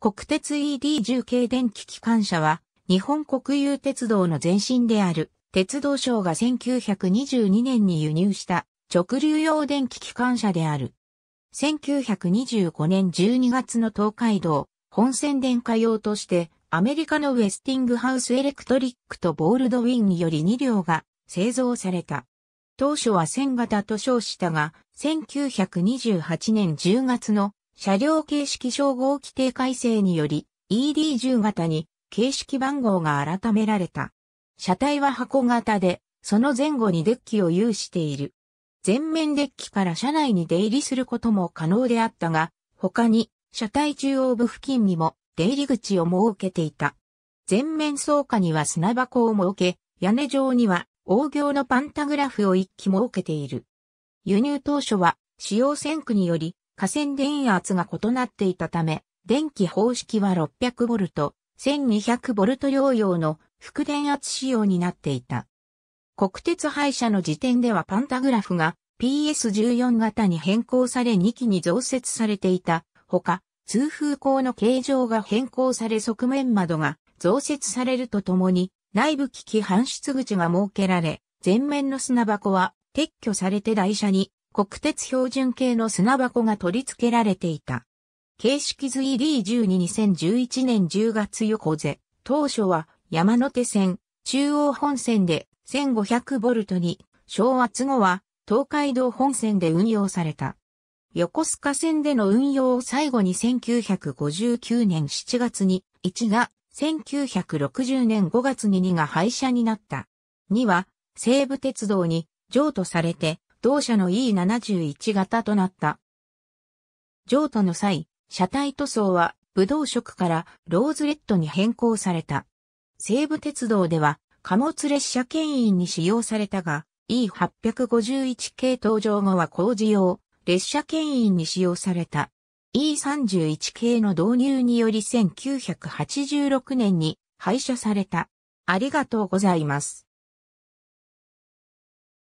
国鉄 ED10 系電気機関車は、日本国有鉄道の前身である、鉄道省が1922年に輸入した直流用電気機関車である。1925年12月の東海道、本線電化用として、アメリカのウェスティングハウスエレクトリックとボールドウィンにより2両が製造された。当初は1000型と称したが、1928年10月の車両形式称号規定改正により ED10 型に形式番号が改められた。車体は箱型で、その前後にデッキを有している。前面デッキから車内に出入りすることも可能であったが、他に車体中央部付近にも出入り口を設けていた。前面倉庫には砂箱を設け、屋根上には大行のパンタグラフを一機設けている。輸入当初は使用線区により河川電圧が異なっていたため、電気方式は 600V、1200V 両用の副電圧仕様になっていた。国鉄廃車の時点ではパンタグラフが PS14 型に変更され2機に増設されていたほか、通風口の形状が変更され側面窓が増設されるとともに、内部機器搬出口が設けられ、前面の砂箱は撤去されて台車に国鉄標準系の砂箱が取り付けられていた。形式図 ED122011 年10月横瀬、当初は山手線、中央本線で1500ボルトに、昭圧後は東海道本線で運用された。横須賀線での運用を最後に1959年7月に1が、1960年5月に2が廃車になった。2は西武鉄道に譲渡されて同社の E71 型となった。譲渡の際、車体塗装は、武道色からローズレッドに変更された。西武鉄道では、貨物列車牽引に使用されたが、E851 系登場後は工事用、列車牽引に使用された。E31 系の導入により1986年に廃車された。ありがとうございます。